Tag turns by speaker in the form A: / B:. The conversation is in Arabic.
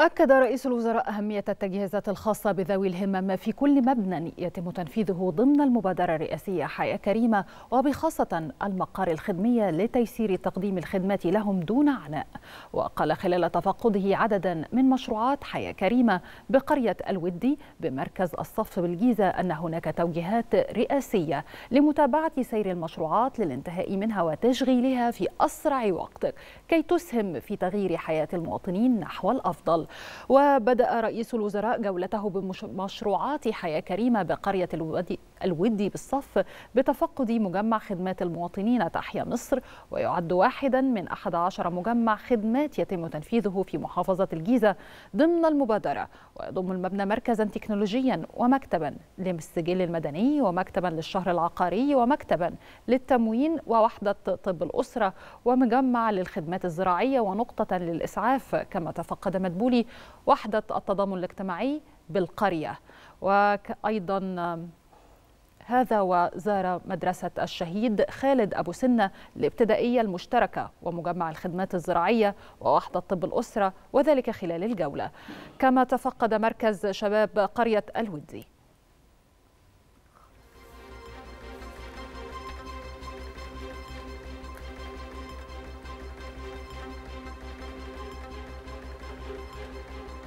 A: أكد رئيس الوزراء أهمية التجهيزات الخاصة بذوي الهمم في كل مبنى يتم تنفيذه ضمن المبادرة الرئاسية حياة كريمة وبخاصة المقر الخدمية لتيسير تقديم الخدمات لهم دون عناء وقال خلال تفقده عددا من مشروعات حياة كريمة بقرية الودي بمركز الصف بالجيزة أن هناك توجيهات رئاسية لمتابعة سير المشروعات للانتهاء منها وتشغيلها في أسرع وقت كي تسهم في تغيير حياة المواطنين نحو الأفضل وبدأ رئيس الوزراء جولته بمشروعات حياة كريمة بقرية الوادي الودي بالصف بتفقد مجمع خدمات المواطنين تحيا مصر ويعد واحدا من 11 مجمع خدمات يتم تنفيذه في محافظة الجيزة ضمن المبادرة ويضم المبنى مركزا تكنولوجيا ومكتبا للسجل المدني ومكتبا للشهر العقاري ومكتبا للتموين ووحدة طب الأسرة ومجمع للخدمات الزراعية ونقطة للإسعاف كما تفقد مدبولي وحدة التضامن الاجتماعي بالقرية وأيضا هذا وزار مدرسة الشهيد خالد أبو سنة الابتدائية المشتركة ومجمع الخدمات الزراعية ووحدة طب الأسرة وذلك خلال الجولة كما تفقد مركز شباب قرية الودي